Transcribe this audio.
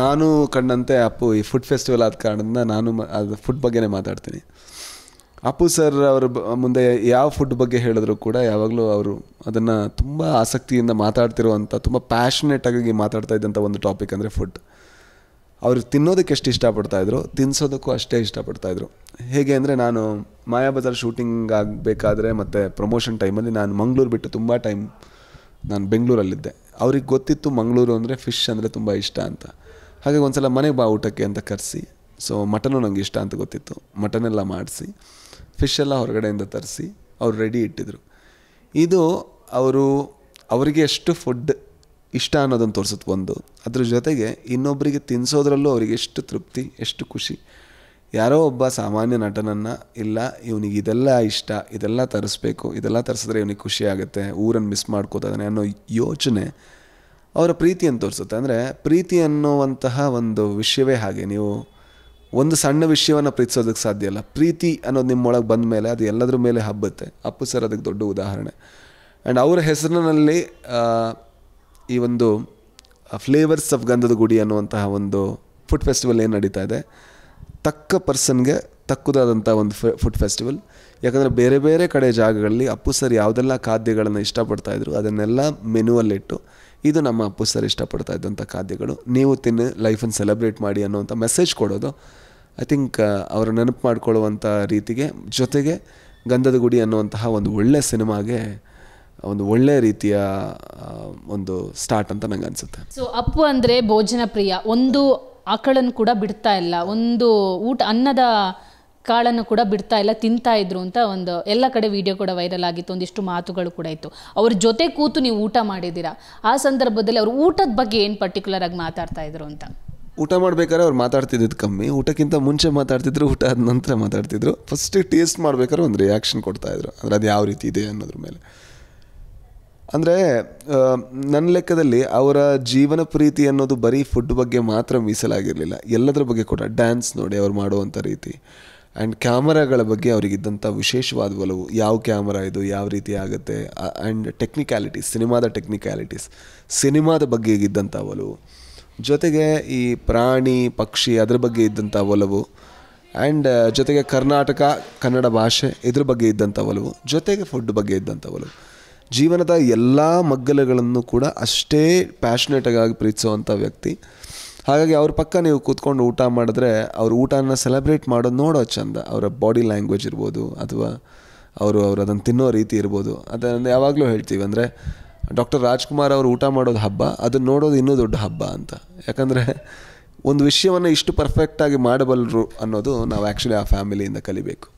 ನಾನು ಕಂಡಂತೆ ಅಪ್ಪು ಈ ಫುಡ್ ಫೆಸ್ಟಿವಲ್ ಆದ ಕಾರಣದಿಂದ ನಾನು ಅದು ಫುಡ್ ಬಗ್ಗೆನೇ ಮಾತಾಡ್ತೀನಿ ಅಪ್ಪು ಸರ್ ಅವರ ಮುಂದೆ ಯಾವ ಫುಡ್ ಬಗ್ಗೆ ಹೇಳಿದ್ರು ಕೂಡ ಯಾವಾಗಲೂ ಅವರು ಅದನ್ನು ತುಂಬ ಆಸಕ್ತಿಯಿಂದ ಮಾತಾಡ್ತಿರುವಂಥ ತುಂಬ ಪ್ಯಾಷನೇಟಾಗಿ ಮಾತಾಡ್ತಾ ಇದ್ದಂಥ ಒಂದು ಟಾಪಿಕ್ ಅಂದರೆ ಫುಡ್ ಅವರು ತಿನ್ನೋದಕ್ಕೆ ಎಷ್ಟು ಇಷ್ಟಪಡ್ತಾಯಿದ್ರು ತಿನ್ನಿಸೋದಕ್ಕೂ ಅಷ್ಟೇ ಇಷ್ಟಪಡ್ತಾಯಿದ್ರು ಹೇಗೆ ಅಂದರೆ ನಾನು ಮಾಯಾ ಬಜಾರ್ ಶೂಟಿಂಗ್ ಆಗಬೇಕಾದ್ರೆ ಮತ್ತು ಪ್ರಮೋಷನ್ ಟೈಮಲ್ಲಿ ನಾನು ಮಂಗಳೂರು ಬಿಟ್ಟು ತುಂಬ ಟೈಮ್ ನಾನು ಬೆಂಗಳೂರಲ್ಲಿದ್ದೆ ಅವ್ರಿಗೆ ಗೊತ್ತಿತ್ತು ಮಂಗಳೂರು ಅಂದರೆ ಫಿಶ್ ಅಂದರೆ ತುಂಬ ಇಷ್ಟ ಅಂತ ಹಾಗಾಗಿ ಒಂದು ಸಲ ಮನೆಗೆ ಬಾ ಊಟಕ್ಕೆ ಅಂತ ಕರೆಸಿ ಸೊ ಮಟನು ನನಗೆ ಇಷ್ಟ ಅಂತ ಗೊತ್ತಿತ್ತು ಮಟನೆಲ್ಲ ಮಾಡಿಸಿ ಫಿಶ್ ಎಲ್ಲ ಹೊರಗಡೆಯಿಂದ ತರಿಸಿ ಅವ್ರು ರೆಡಿ ಇಟ್ಟಿದ್ರು ಇದು ಅವರು ಅವರಿಗೆ ಎಷ್ಟು ಫುಡ್ ಇಷ್ಟ ಅನ್ನೋದನ್ನು ತೋರಿಸುತ್ತೆ ಒಂದು ಅದ್ರ ಜೊತೆಗೆ ಇನ್ನೊಬ್ಬರಿಗೆ ತಿನ್ನಿಸೋದ್ರಲ್ಲೂ ಅವರಿಗೆ ಎಷ್ಟು ತೃಪ್ತಿ ಎಷ್ಟು ಖುಷಿ ಯಾರೋ ಒಬ್ಬ ಸಾಮಾನ್ಯ ನಟನನ್ನು ಇಲ್ಲ ಇವನಿಗೆ ಇದೆಲ್ಲ ಇಷ್ಟ ಇದೆಲ್ಲ ತರಿಸ್ಬೇಕು ಇದೆಲ್ಲ ತರಿಸಿದ್ರೆ ಇವನಿಗೆ ಖುಷಿಯಾಗುತ್ತೆ ಊರನ್ನು ಮಿಸ್ ಮಾಡ್ಕೋತಾನೆ ಅನ್ನೋ ಯೋಚನೆ ಅವರ ಪ್ರೀತಿಯನ್ನು ತೋರಿಸುತ್ತೆ ಅಂದರೆ ಪ್ರೀತಿ ಅನ್ನೋವಂತಹ ಒಂದು ವಿಷಯವೇ ಹಾಗೆ ನೀವು ಒಂದು ಸಣ್ಣ ವಿಷಯವನ್ನು ಪ್ರೀತಿಸೋದಕ್ಕೆ ಸಾಧ್ಯ ಇಲ್ಲ ಪ್ರೀತಿ ಅನ್ನೋದು ನಿಮ್ಮೊಳಗೆ ಬಂದ ಮೇಲೆ ಅದು ಎಲ್ಲದರ ಮೇಲೆ ಹಬ್ಬುತ್ತೆ ಅಪ್ಪು ಸರ್ ಅದಕ್ಕೆ ದೊಡ್ಡ ಉದಾಹರಣೆ ಆ್ಯಂಡ್ ಅವರ ಹೆಸರಿನಲ್ಲಿ ಈ ಒಂದು ಫ್ಲೇವರ್ಸ್ ಆಫ್ ಗಂಧದ ಗುಡಿ ಅನ್ನುವಂತಹ ಒಂದು ಫುಡ್ ಫೆಸ್ಟಿವಲ್ ಏನು ನಡೀತಾ ಇದೆ ತಕ್ಕ ಪರ್ಸನ್ಗೆ ತಕ್ಕುದಾದಂಥ ಒಂದು ಫುಡ್ ಫೆಸ್ಟಿವಲ್ ಯಾಕಂದರೆ ಬೇರೆ ಬೇರೆ ಕಡೆ ಜಾಗಗಳಲ್ಲಿ ಅಪ್ಪು ಸರ್ ಯಾವುದೆಲ್ಲ ಖಾದ್ಯಗಳನ್ನು ಇದ್ರು ಅದನ್ನೆಲ್ಲ ಮೆನುವಲ್ಲಿಟ್ಟು ಇದು ನಮ್ಮ ಅಪ್ಪು ಸರ್ ಇಷ್ಟಪಡ್ತಾ ಇದ್ದಂಥ ಖಾದ್ಯಗಳು ನೀವು ತಿನ್ನು ಲೈಫನ್ನು ಸೆಲೆಬ್ರೇಟ್ ಮಾಡಿ ಅನ್ನೋವಂಥ ಮೆಸೇಜ್ ಕೊಡೋದು ಐ ಥಿಂಕ್ ಅವರು ನೆನಪು ಮಾಡ್ಕೊಳ್ಳುವಂಥ ರೀತಿಗೆ ಜೊತೆಗೆ ಗಂಧದ ಗುಡಿ ಅನ್ನುವಂತಹ ಒಂದು ಒಳ್ಳೆ ಸಿನಿಮಾಗೆ ಒಂದು ಒಳ್ಳೆ ರೀತಿಯ ಒಂದು ಸ್ಟಾರ್ಟ್ ಅಂತ ನಂಗೆ ಅನಿಸುತ್ತೆ ಸೊ ಅಪ್ಪು ಅಂದರೆ ಭೋಜನ ಪ್ರಿಯ ಒಂದು ಆಕಳನ್ನು ಕೂಡ ಬಿಡ್ತಾ ಇಲ್ಲ ಒಂದು ಊಟ ಅನ್ನದ ಕಾಳನ್ನು ಕೂಡ ಬಿಡ್ತಾ ಇಲ್ಲ ತಿಂತಾ ಇದ್ರು ಅಂತ ಒಂದು ಎಲ್ಲ ಕಡೆ ವಿಡಿಯೋ ಕೂಡ ವೈರಲ್ ಆಗಿತ್ತು ಒಂದಿಷ್ಟು ಮಾತುಗಳು ಕೂಡ ಇತ್ತು ಅವ್ರ ಜೊತೆ ಕೂತು ನೀವು ಊಟ ಮಾಡಿದ್ದೀರಾ ಆ ಸಂದರ್ಭದಲ್ಲಿ ಅವರು ಊಟದ ಬಗ್ಗೆ ಏನು ಪರ್ಟಿಕ್ಯುಲರ್ ಆಗಿ ಮಾತಾಡ್ತಾ ಇದ್ರು ಅಂತ ಊಟ ಮಾಡ್ಬೇಕಾದ್ರೆ ಅವ್ರು ಮಾತಾಡ್ತಿದ್ದು ಕಮ್ಮಿ ಊಟಕ್ಕಿಂತ ಮುಂಚೆ ಮಾತಾಡ್ತಿದ್ರು ಊಟ ಆದ ನಂತರ ಮಾತಾಡ್ತಿದ್ರು ಫಸ್ಟ್ ಟೇಸ್ಟ್ ಮಾಡ್ಬೇಕಾದ್ರೆ ಒಂದು ರಿಯಾಕ್ಷನ್ ಕೊಡ್ತಾ ಇದ್ರು ಅಂದ್ರೆ ಅದು ಯಾವ ರೀತಿ ಇದೆ ಅನ್ನೋದ್ರ ಮೇಲೆ ಅಂದರೆ ನನ್ನ ಲೆಕ್ಕದಲ್ಲಿ ಅವರ ಜೀವನ ಪ್ರೀತಿ ಅನ್ನೋದು ಬರೀ ಫುಡ್ ಬಗ್ಗೆ ಮಾತ್ರ ಮೀಸಲಾಗಿರಲಿಲ್ಲ ಎಲ್ಲದರ ಬಗ್ಗೆ ಕೂಡ ಡ್ಯಾನ್ಸ್ ನೋಡಿ ಅವ್ರು ಮಾಡುವಂಥ ರೀತಿ ಆ್ಯಂಡ್ ಕ್ಯಾಮರಾಗಳ ಬಗ್ಗೆ ಅವರಿಗಿದ್ದಂಥ ವಿಶೇಷವಾದ ಒಲವು ಯಾವ ಕ್ಯಾಮರಾ ಇದು ಯಾವ ರೀತಿ ಆಗುತ್ತೆ ಆ್ಯಂಡ್ ಟೆಕ್ನಿಕ್ಯಾಲಿಟೀಸ್ ಸಿನಿಮಾದ ಟೆಕ್ನಿಕ್ಯಾಲಿಟೀಸ್ ಸಿನಿಮಾದ ಬಗ್ಗೆ ಇದ್ದಂಥ ಒಲವು ಜೊತೆಗೆ ಈ ಪ್ರಾಣಿ ಪಕ್ಷಿ ಅದ್ರ ಬಗ್ಗೆ ಇದ್ದಂಥ ಒಲವು ಆ್ಯಂಡ್ ಜೊತೆಗೆ ಕರ್ನಾಟಕ ಕನ್ನಡ ಭಾಷೆ ಇದ್ರ ಬಗ್ಗೆ ಇದ್ದಂಥ ಒಲವು ಜೊತೆಗೆ ಫುಡ್ ಬಗ್ಗೆ ಇದ್ದಂಥ ಒಲವು ಜೀವನದ ಎಲ್ಲ ಮಗ್ಗಲುಗಳನ್ನು ಕೂಡ ಅಷ್ಟೇ ಪ್ಯಾಷನೇಟಾಗಿ ಪ್ರೀತಿಸುವಂಥ ವ್ಯಕ್ತಿ ಹಾಗಾಗಿ ಅವ್ರ ಪಕ್ಕ ನೀವು ಕೂತ್ಕೊಂಡು ಊಟ ಮಾಡಿದ್ರೆ ಅವ್ರ ಊಟನ ಸೆಲೆಬ್ರೇಟ್ ಮಾಡೋದು ನೋಡೋ ಚೆಂದ ಅವರ ಬಾಡಿ ಲ್ಯಾಂಗ್ವೇಜ್ ಇರ್ಬೋದು ಅಥವಾ ಅವರು ಅವರು ಅದನ್ನು ತಿನ್ನೋ ರೀತಿ ಇರ್ಬೋದು ಅದನ್ನು ಯಾವಾಗಲೂ ಹೇಳ್ತೀವಿ ಅಂದರೆ ಡಾಕ್ಟರ್ ರಾಜ್ಕುಮಾರ್ ಅವರು ಊಟ ಮಾಡೋದು ಹಬ್ಬ ಅದನ್ನು ನೋಡೋದು ಇನ್ನೂ ದೊಡ್ಡ ಹಬ್ಬ ಅಂತ ಯಾಕಂದರೆ ಒಂದು ವಿಷಯವನ್ನು ಇಷ್ಟು ಪರ್ಫೆಕ್ಟಾಗಿ ಮಾಡಬಲ್ಲರು ಅನ್ನೋದು ನಾವು ಆ್ಯಕ್ಚುಲಿ ಆ ಫ್ಯಾಮಿಲಿಯಿಂದ ಕಲಿಬೇಕು